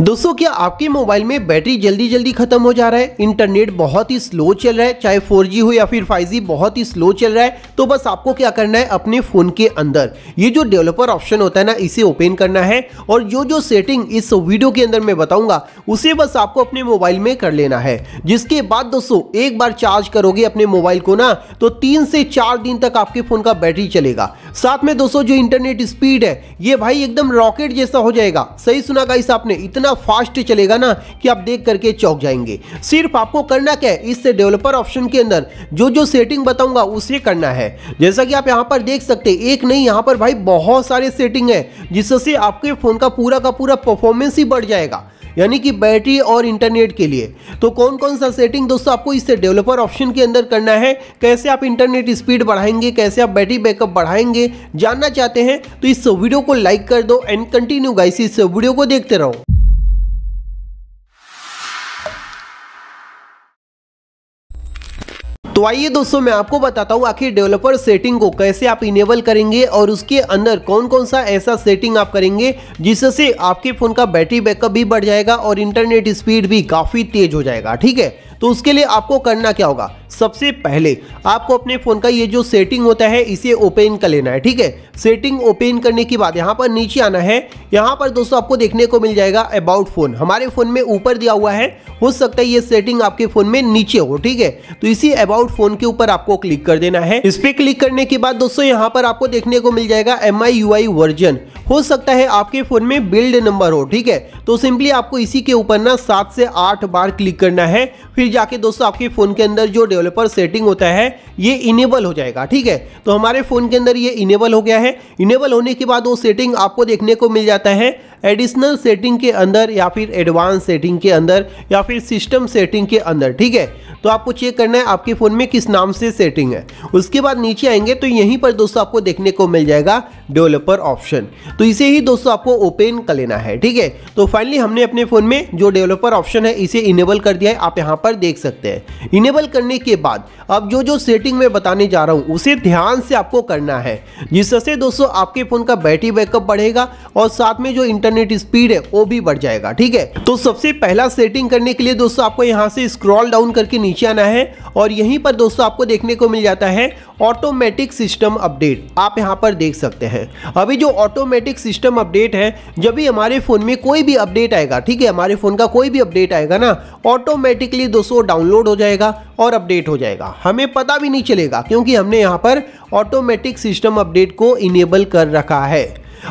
दोस्तों क्या आपके मोबाइल में बैटरी जल्दी जल्दी खत्म हो जा रहा है इंटरनेट बहुत ही स्लो चल रहा है चाहे 4G हो या फिर 5G बहुत ही स्लो चल रहा है तो बस आपको क्या करना है अपने फ़ोन के अंदर ये जो डेवलपर ऑप्शन होता है ना इसे ओपन करना है और जो जो सेटिंग इस वीडियो के अंदर मैं बताऊंगा उसे बस आपको अपने मोबाइल में कर लेना है जिसके बाद दोस्तों एक बार चार्ज करोगे अपने मोबाइल को ना तो तीन से चार दिन तक आपके फ़ोन का बैटरी चलेगा साथ में दोस्तों जो इंटरनेट स्पीड है ये भाई एकदम रॉकेट जैसा हो जाएगा सही सुना गाइस आपने इतना इतना फास्ट चलेगा ना कि आप देख करके चौक जाएंगे सिर्फ आपको करना क्या है इससे डेवलपर ऑप्शन के अंदर जो जो सेटिंग बताऊंगा उसे करना है जैसा कि आप यहाँ पर देख सकते हैं एक नहीं यहाँ पर भाई बहुत सारे सेटिंग है जिससे आपके फ़ोन का पूरा का पूरा परफॉर्मेंस ही बढ़ जाएगा यानी कि बैटरी और इंटरनेट के लिए तो कौन कौन सा सेटिंग दोस्तों आपको इससे डेवलपर ऑप्शन के अंदर करना है कैसे आप इंटरनेट स्पीड बढ़ाएंगे कैसे आप बैटरी बैकअप बढ़ाएंगे जानना चाहते हैं तो इस वीडियो को लाइक कर दो एंड कंटिन्यू गाइस इस वीडियो को देखते रहो तो आइए दोस्तों मैं आपको बताता हूँ आखिर डेवलपर सेटिंग को कैसे आप इनेबल करेंगे और उसके अंदर कौन कौन सा ऐसा सेटिंग आप करेंगे जिससे आपके फ़ोन का बैटरी बैकअप भी बढ़ जाएगा और इंटरनेट स्पीड भी काफ़ी तेज़ हो जाएगा ठीक है तो उसके लिए आपको करना क्या होगा सबसे पहले आपको अपने फ़ोन का ये जो सेटिंग होता है इसे ओपन कर लेना है ठीक है सेटिंग ओपन करने के बाद यहाँ पर नीचे आना है यहाँ पर दोस्तों आपको देखने को मिल जाएगा अबाउट फ़ोन हमारे फ़ोन में ऊपर दिया हुआ है हो सकता है ये सेटिंग आपके फ़ोन में नीचे हो ठीक है तो इसी अबाउट फ़ोन के ऊपर आपको क्लिक कर देना है इस पर क्लिक करने के बाद दोस्तों यहाँ पर आपको देखने को मिल जाएगा एम आई वर्जन हो सकता है आपके फ़ोन में बिल्ड नंबर हो ठीक है तो सिंपली आपको इसी के ऊपर ना सात से आठ बार क्लिक करना है फिर फिर जाके दोस्तों आपके फ़ोन के अंदर जो डेवलपर सेटिंग होता है ये इनेबल हो जाएगा ठीक है तो हमारे फ़ोन के अंदर ये इनेबल हो गया है इनेबल होने के बाद वो सेटिंग आपको देखने को मिल जाता है एडिशनल सेटिंग के अंदर या फिर एडवांस सेटिंग के अंदर या फिर सिस्टम सेटिंग के अंदर ठीक है तो आपको चेक करना है आपके फ़ोन में किस नाम से सेटिंग है उसके बाद नीचे आएंगे तो यहीं पर दोस्तों आपको देखने को मिल जाएगा डेवलपर ऑप्शन तो इसे ही दोस्तों आपको ओपन कर लेना है ठीक है तो फाइनली हमने अपने फ़ोन में जो डेवलपर ऑप्शन है इसे इनेबल कर दिया है आप यहाँ पर देख सकते हैं इनेबल करने के बाद अब जो जो सेटिंग मैं बताने जा रहा हूँ उसे ध्यान से आपको करना है जिससे दोस्तों आपके फ़ोन का बैटरी बैकअप बढ़ेगा और साथ में जो इंटर इंटरनेट स्पीड है वो भी बढ़ जाएगा ठीक है तो सबसे पहला सेटिंग करने के लिए दोस्तों आपको यहाँ से स्क्रॉल डाउन करके नीचे आना है और यहीं पर दोस्तों आपको देखने को मिल जाता है ऑटोमेटिक सिस्टम अपडेट आप यहाँ पर देख सकते हैं अभी जो ऑटोमेटिक सिस्टम अपडेट है जब भी हमारे फ़ोन में कोई भी अपडेट आएगा ठीक है हमारे फ़ोन का कोई भी अपडेट आएगा ना ऑटोमेटिकली दोस्तों डाउनलोड हो जाएगा और अपडेट हो जाएगा हमें पता भी नहीं चलेगा क्योंकि हमने यहाँ पर ऑटोमेटिक सिस्टम अपडेट को इनेबल कर रखा है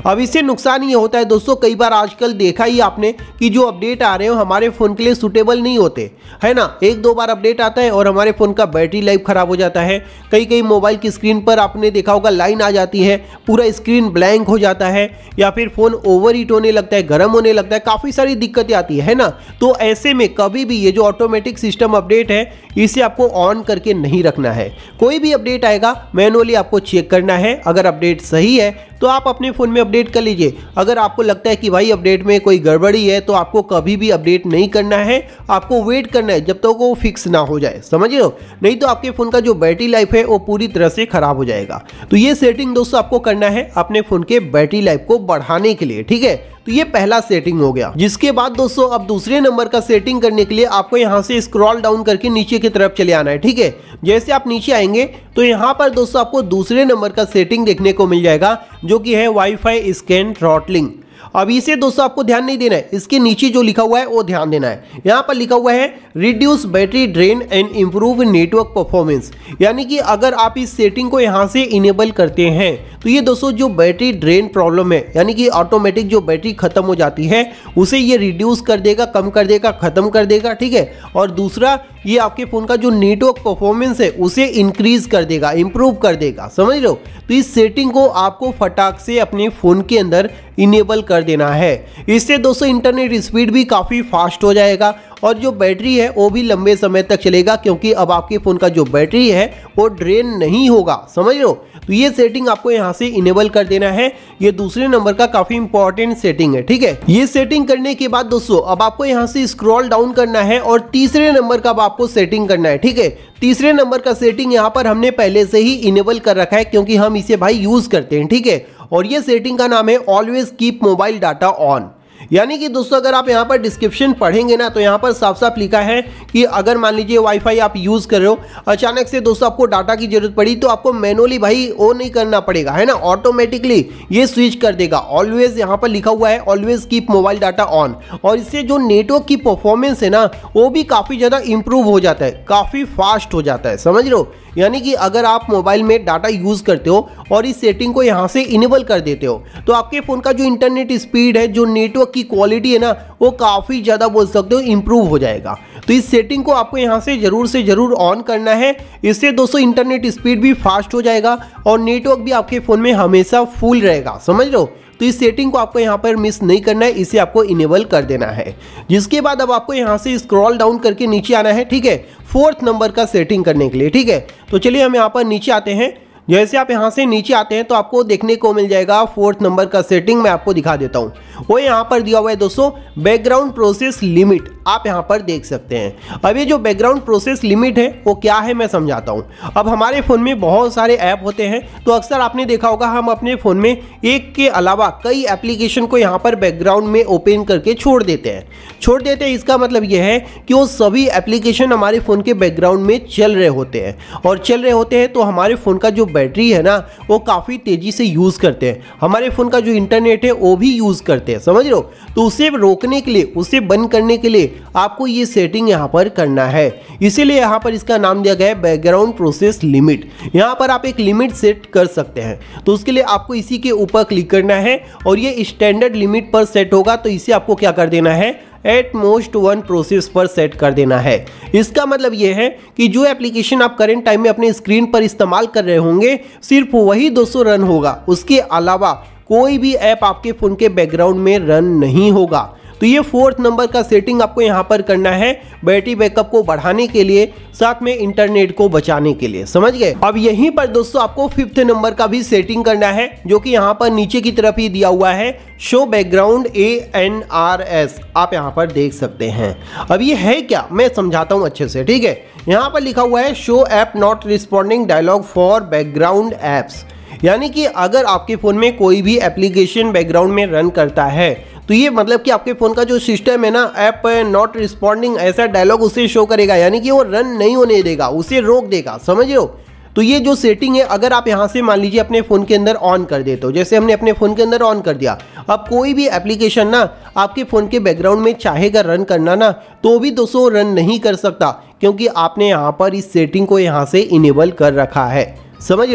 अब इससे नुकसान ये होता है दोस्तों कई बार आजकल देखा ही आपने कि जो अपडेट आ रहे हो हमारे फ़ोन के लिए सुटेबल नहीं होते है ना एक दो बार अपडेट आता है और हमारे फ़ोन का बैटरी लाइफ ख़राब हो जाता है कई कई मोबाइल की स्क्रीन पर आपने देखा होगा लाइन आ जाती है पूरा स्क्रीन ब्लैंक हो जाता है या फिर फ़ोन ओवर होने लगता है गर्म होने लगता है काफ़ी सारी दिक्कतें आती है ना तो ऐसे में कभी भी ये जो ऑटोमेटिक सिस्टम अपडेट है इसे आपको ऑन करके नहीं रखना है कोई भी अपडेट आएगा मैनुअली आपको चेक करना है अगर अपडेट सही है तो आप अपने फ़ोन में अपडेट कर लीजिए अगर आपको लगता है कि भाई अपडेट में कोई गड़बड़ी है तो आपको कभी भी अपडेट नहीं करना है आपको वेट करना है जब तक तो वो फिक्स ना हो जाए समझ हो नहीं तो आपके फ़ोन का जो बैटरी लाइफ है वो पूरी तरह से ख़राब हो जाएगा तो ये सेटिंग दोस्तों आपको करना है अपने फ़ोन के बैटरी लाइफ को बढ़ाने के लिए ठीक है तो ये पहला सेटिंग हो गया जिसके बाद दोस्तों अब दूसरे नंबर का सेटिंग करने के लिए आपको यहाँ से स्क्रॉल डाउन करके नीचे की तरफ चले आना है ठीक है जैसे आप नीचे आएंगे तो यहाँ पर दोस्तों आपको दूसरे नंबर का सेटिंग देखने को मिल जाएगा जो कि है वाईफाई स्कैन थ्रॉटलिंग अब इसे दोस्तों आपको ध्यान नहीं देना है इसके नीचे जो लिखा हुआ है वो ध्यान देना है यहाँ पर लिखा हुआ है reduce battery drain and improve network performance यानी कि अगर आप इस सेटिंग को यहाँ से इनेबल करते हैं तो ये दोस्तों जो बैटरी ड्रेन प्रॉब्लम है यानी कि ऑटोमेटिक जो बैटरी ख़त्म हो जाती है उसे ये रिड्यूस कर देगा कम कर देगा ख़त्म कर देगा ठीक है और दूसरा ये आपके फ़ोन का जो नेटवर्क परफॉर्मेंस है उसे इंक्रीज़ कर देगा इम्प्रूव कर देगा समझ लो तो इस सेटिंग को आपको फटाक से अपने फ़ोन के अंदर इनेबल कर देना है इससे दोस्तों इंटरनेट स्पीड भी काफ़ी फास्ट हो जाएगा और जो बैटरी है वो भी लंबे समय तक चलेगा क्योंकि अब आपके फ़ोन का जो बैटरी है वो ड्रेन नहीं होगा समझ लो तो ये सेटिंग आपको यहाँ से इनेबल कर देना है ये दूसरे नंबर का काफ़ी इंपॉर्टेंट सेटिंग है ठीक है ये सेटिंग करने के बाद दोस्तों अब आपको यहाँ से स्क्रॉल डाउन करना है और तीसरे नंबर का अब आपको सेटिंग करना है ठीक है तीसरे नंबर का सेटिंग यहाँ पर हमने पहले से ही इनेबल कर रखा है क्योंकि हम इसे भाई यूज़ करते हैं ठीक है और ये सेटिंग का नाम है always keep mobile data on यानी कि दोस्तों अगर आप यहाँ पर डिस्क्रिप्शन पढ़ेंगे ना तो यहाँ पर साफ साफ लिखा है कि अगर मान लीजिए वाईफाई आप यूज़ कर रहे हो अचानक से दोस्तों आपको डाटा की ज़रूरत पड़ी तो आपको मैनुअली भाई वो नहीं करना पड़ेगा है ना ऑटोमेटिकली ये स्विच कर देगा ऑलवेज यहाँ पर लिखा हुआ है always keep mobile data on और इससे जो नेटवर्क की परफॉर्मेंस है ना वो भी काफ़ी ज़्यादा इंप्रूव हो जाता है काफ़ी फास्ट हो जाता है समझ लो यानी कि अगर आप मोबाइल में डाटा यूज़ करते हो और इस सेटिंग को यहाँ से इनेबल कर देते हो तो आपके फ़ोन का जो इंटरनेट स्पीड है जो नेटवर्क की क्वालिटी है ना वो काफ़ी ज़्यादा बोल सकते हो इम्प्रूव हो जाएगा तो इस सेटिंग को आपको यहाँ से ज़रूर से ज़रूर ऑन करना है इससे दोस्तों इंटरनेट स्पीड भी फास्ट हो जाएगा और नेटवर्क भी आपके फ़ोन में हमेशा फुल रहेगा समझ लो तो इस सेटिंग को आपको यहाँ पर मिस नहीं करना है इसे आपको इनेबल कर देना है जिसके बाद अब आपको यहाँ से स्क्रॉल डाउन करके नीचे आना है ठीक है फोर्थ नंबर का सेटिंग करने के लिए ठीक है तो चलिए हम यहाँ पर नीचे आते हैं जैसे आप यहाँ से नीचे आते हैं तो आपको देखने को मिल जाएगा फोर्थ नंबर का सेटिंग मैं आपको दिखा देता हूँ वो यहाँ पर दिया हुआ है दोस्तों बैकग्राउंड प्रोसेस लिमिट आप यहाँ पर देख सकते हैं अब ये जो बैकग्राउंड प्रोसेस लिमिट है वो क्या है मैं समझाता हूँ अब हमारे फ़ोन में बहुत सारे ऐप होते हैं तो अक्सर आपने देखा होगा हम अपने फ़ोन में एक के अलावा कई एप्लीकेशन को यहाँ पर बैकग्राउंड में ओपन करके छोड़ देते हैं छोड़ देते हैं इसका मतलब यह है कि वो सभी एप्लीकेशन हमारे फ़ोन के बैकग्राउंड में चल रहे होते हैं और चल रहे होते हैं तो हमारे फ़ोन का जो बैटरी है ना वो काफ़ी तेज़ी से यूज़ करते हैं हमारे फ़ोन का जो इंटरनेट है वो भी यूज़ करते हैं समझ लो तो उसे रोकने के लिए उसे बंद करने के लिए आपको ये सेटिंग यहाँ पर करना है इसीलिए यहाँ पर इसका नाम दिया गया है बैकग्राउंड प्रोसेस लिमिट यहाँ पर आप एक लिमिट सेट कर सकते हैं तो उसके लिए आपको इसी के ऊपर क्लिक करना है और ये स्टैंडर्ड लिमिट पर सेट होगा तो इसे आपको क्या कर देना है एट मोस्ट वन प्रोसेस पर सेट कर देना है इसका मतलब यह है कि जो एप्लीकेशन आप करेंट टाइम में अपने स्क्रीन पर इस्तेमाल कर रहे होंगे सिर्फ वही 200 रन होगा उसके अलावा कोई भी ऐप आपके फ़ोन के बैकग्राउंड में रन नहीं होगा तो ये फोर्थ नंबर का सेटिंग आपको यहाँ पर करना है बैटरी बैकअप को बढ़ाने के लिए साथ में इंटरनेट को बचाने के लिए समझ गए अब यहीं पर दोस्तों आपको फिफ्थ नंबर का भी सेटिंग करना है जो कि यहाँ पर नीचे की तरफ ही दिया हुआ है show background A N R S आप यहाँ पर देख सकते हैं अब ये है क्या मैं समझाता हूँ अच्छे से ठीक है यहाँ पर लिखा हुआ है show app not responding dialog for background apps यानी कि अगर आपके फ़ोन में कोई भी एप्लीकेशन बैकग्राउंड में रन करता है तो ये मतलब कि आपके फ़ोन का जो सिस्टम है ना ऐप नॉट रिस्पॉन्डिंग ऐसा डायलॉग उसे शो करेगा यानी कि वो रन नहीं होने देगा उसे रोक देगा समझ लो तो ये जो सेटिंग है अगर आप यहाँ से मान लीजिए अपने फ़ोन के अंदर ऑन कर देते हो जैसे हमने अपने फ़ोन के अंदर ऑन कर दिया अब कोई भी एप्लीकेशन ना आपके फ़ोन के बैकग्राउंड में चाहेगा रन करना ना तो भी दोस्तों रन नहीं कर सकता क्योंकि आपने यहाँ पर इस सेटिंग को यहाँ से इनेबल कर रखा है समझ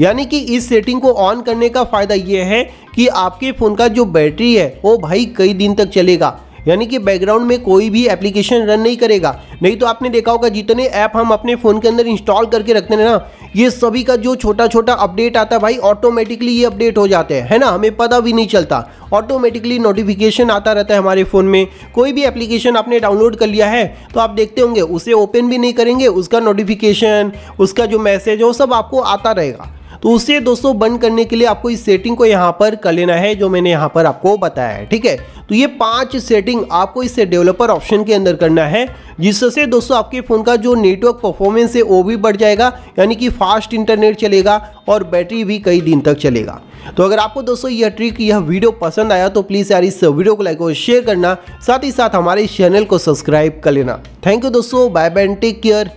यानी कि इस सेटिंग को ऑन करने का फ़ायदा ये है कि आपके फ़ोन का जो बैटरी है वो भाई कई दिन तक चलेगा यानी कि बैकग्राउंड में कोई भी एप्लीकेशन रन नहीं करेगा नहीं तो आपने देखा होगा जितने ऐप हम अपने फ़ोन के अंदर इंस्टॉल करके रखते हैं ना ये सभी का जो छोटा छोटा अपडेट आता है भाई ऑटोमेटिकली ये अपडेट हो जाते हैं है ना हमें पता भी नहीं चलता ऑटोमेटिकली नोटिफिकेशन आता रहता है हमारे फ़ोन में कोई भी एप्लीकेशन आपने डाउनलोड कर लिया है तो आप देखते होंगे उसे ओपन भी नहीं करेंगे उसका नोटिफिकेशन उसका जो मैसेज हो वो सब आपको आता रहेगा तो उसे दोस्तों बंद करने के लिए आपको इस सेटिंग को यहाँ पर कर लेना है जो मैंने यहाँ पर आपको बताया है ठीक है तो ये पांच सेटिंग आपको इसे डेवलपर ऑप्शन के अंदर करना है जिससे दोस्तों आपके फ़ोन का जो नेटवर्क परफॉर्मेंस है वो भी बढ़ जाएगा यानी कि फास्ट इंटरनेट चलेगा और बैटरी भी कई दिन तक चलेगा तो अगर आपको दोस्तों यह ट्रिक यह वीडियो पसंद आया तो प्लीज़ यार इस वीडियो को लाइक और शेयर करना साथ ही साथ हमारे चैनल को सब्सक्राइब कर लेना थैंक यू दोस्तों बाय बाय टेक केयर